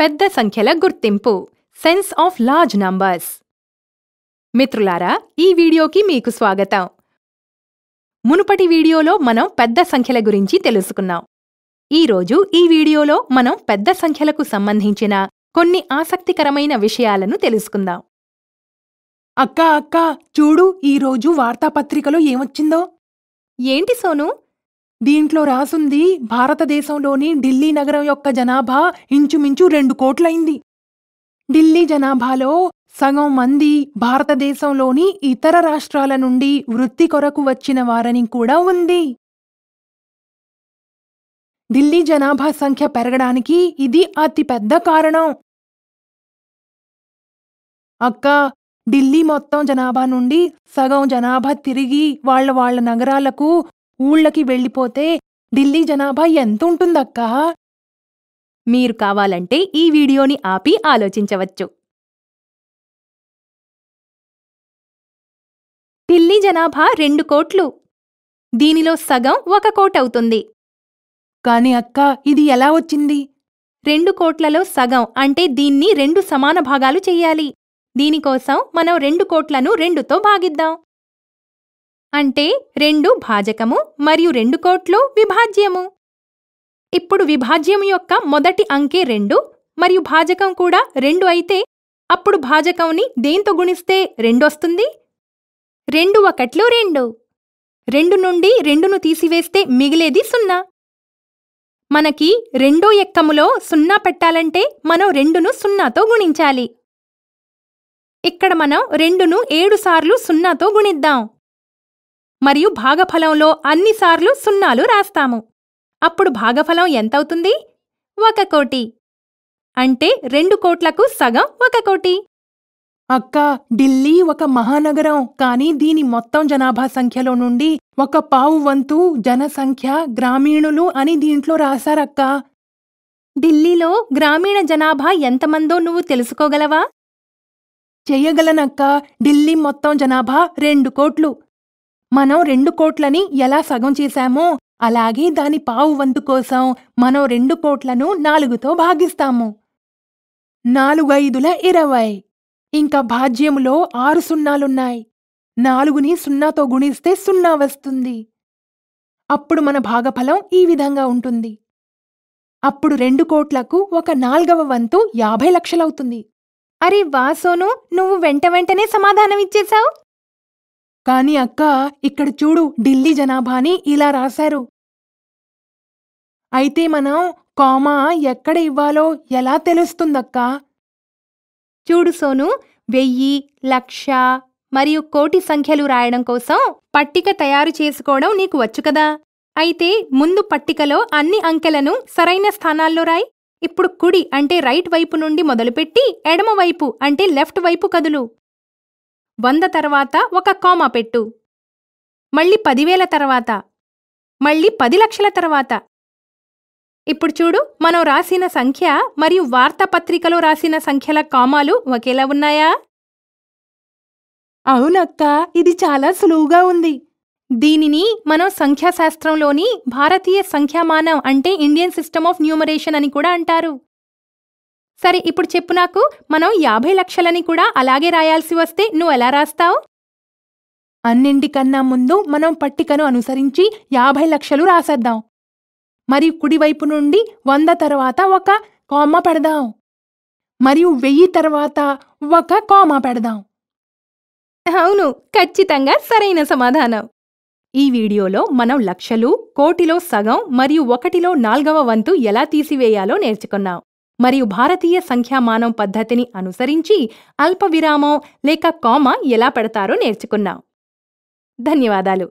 పెద్ద సంఖ్యల గుర్తింపు సెన్స్ ఆఫ్ లార్జ్ నంబర్స్ మిత్రులారా ఈ వీడియోకి మీకు స్వాగతం మునుపటి వీడియోలో మనం పెద్ద సంఖ్యల గురించి తెలుసుకున్నాం ఈరోజు ఈ వీడియోలో మనం పెద్ద సంఖ్యలకు సంబంధించిన కొన్ని ఆసక్తికరమైన విషయాలను తెలుసుకుందాం అక్కా అక్కా చూడు ఈరోజు వార్తాపత్రికలో ఏమొచ్చిందో ఏంటి సోను దీంట్లో రాసుంది భారతదేశంలోని ఢిల్లీ నగరం యొక్క జనాభా ఇంచుమించు రెండు కోట్లయింది ఢిల్లీ జనాభాలో సగం మంది భారతదేశంలోని ఇతర రాష్ట్రాల నుండి వృత్తి కొరకు వచ్చిన వారని కూడా ఉంది ఢిల్లీ జనాభా సంఖ్య పెరగడానికి ఇది అతిపెద్ద కారణం అక్క ఢిల్లీ మొత్తం జనాభా నుండి సగం జనాభా తిరిగి వాళ్ల వాళ్ల నగరాలకు ఊళ్ళకి వెళ్ళిపోతే ఢిల్లీ జనాభా ఎంతుంటుందక్కా మీరు కావాలంటే ఈ వీడియోని ఆపి ఆలోచించవచ్చు ఢిల్లీ జనాభా రెండు కోట్లు దీనిలో సగం ఒక కోటవుతుంది కాని అక్క ఇది ఎలా వచ్చింది రెండు కోట్లలో సగం అంటే దీన్ని రెండు సమాన భాగాలు చెయ్యాలి దీనికోసం మనం రెండు కోట్లను రెండుతో భాగిద్దాం అంటే రెండు భాజకము మరియు రెండు కోట్లు విభాజ్యము ఇప్పుడు విభాజ్యము యొక్క మొదటి అంకె రెండు మరియు భాజకం కూడా రెండు అయితే అప్పుడు భాజకంని దేంతో గుణిస్తే రెండొస్తుంది రెండు ఒకట్లు రెండు రెండు నుండి రెండును తీసివేస్తే మిగిలేది సున్నా మనకి రెండో ఎక్కములో సున్నా పెట్టాలంటే మనం రెండును సున్నాతో గుణించాలి ఇక్కడ మనం రెండును ఏడు సార్లు సున్నాతో గుణిద్దాం మరియు భాగఫలంలో అన్నిసార్లు సున్నాలు రాస్తాము అప్పుడు భాగఫలం ఎంతవుతుంది ఒక కోటి అంటే రెండు కోట్లకు సగం ఒక కోటి అక్కా ఢిల్లీ ఒక మహానగరం కానీ దీని మొత్తం జనాభా సంఖ్యలో నుండి ఒక పావు వంతు జనసంఖ్య గ్రామీణులు అని దీంట్లో రాశారక్కా ఢిల్లీలో గ్రామీణ జనాభా ఎంతమందో నువ్వు తెలుసుకోగలవా చెయ్యగలనక్కా ఢిల్లీ మొత్తం జనాభా రెండు కోట్లు మనం రెండు కోట్లని ఎలా సగం చేశామో అలాగే దాని పావు వంతు కోసం మనం రెండు కోట్లను నాలుగుతో భాగిస్తాము నాలుగైదుల ఇరవై ఇంకా భాజ్యములో ఆరు సున్నాలున్నాయి నాలుగుని సున్నాతో గుణిస్తే సున్నా వస్తుంది అప్పుడు మన భాగఫలం ఈ విధంగా ఉంటుంది అప్పుడు రెండు కోట్లకు ఒక నాలుగవ వంతు యాభై లక్షలవుతుంది అరే వాసోను నువ్వు వెంట వెంటనే సమాధానం కాని అక్క ఇక్కడ చూడు ఢిల్లీ జనాభాని ఇలా రాశారు అయితే మనం కామా ఎక్కడ ఇవ్వాలో ఎలా తెలుస్తుందక్క చూడు సోను వెయ్యి లక్ష మరియు కోటి సంఖ్యలు రాయడం కోసం పట్టిక తయారు చేసుకోవడం నీకు వచ్చు కదా అయితే ముందు పట్టికలో అన్ని అంకెలను సరైన స్థానాల్లో రాయి ఇప్పుడు కుడి అంటే రైట్ వైపు నుండి మొదలుపెట్టి ఎడమవైపు అంటే లెఫ్ట్ వైపు కదులు వంద తర్వాత ఒక కామా పెట్టు మళ్ళీ పదివేల తర్వాత మళ్ళీ పది లక్షల తర్వాత ఇప్పుడు చూడు మనం రాసిన సంఖ్య మరియు వార్తాపత్రికలో రాసిన సంఖ్యల కామాలు ఒకేలా ఉన్నాయా అవునక్క ఇది చాలా సులువుగా ఉంది దీనిని మనం సంఖ్యాశాస్త్రంలోని భారతీయ సంఖ్యామానం అంటే ఇండియన్ సిస్టమ్ ఆఫ్ న్యూమరేషన్ అని కూడా అంటారు సరే ఇప్పుడు చెప్పు నాకు మనం యాభై లక్షలని కూడా అలాగే రాయాల్సి వస్తే నువ్వు ఎలా రాస్తావు అన్నింటికన్నా ముందు మనం పట్టికను అనుసరించి యాభై లక్షలు రాసేద్దాం మరియు కుడివైపు నుండి వంద తర్వాత ఒక కోమ పెడదాం మరియు వెయ్యి తర్వాత ఒక కోమ పెడదాం అవును ఖచ్చితంగా సరైన సమాధానం ఈ వీడియోలో మనం లక్షలు కోటిలో సగం మరియు ఒకటిలో నాల్గవ వంతు ఎలా తీసివేయాలో నేర్చుకున్నాం మరియు భారతీయ సంఖ్యామానం పద్ధతిని అనుసరించి అల్ప విరామం లేక కామా ఎలా పెడతారో నేర్చుకున్నాం ధన్యవాదాలు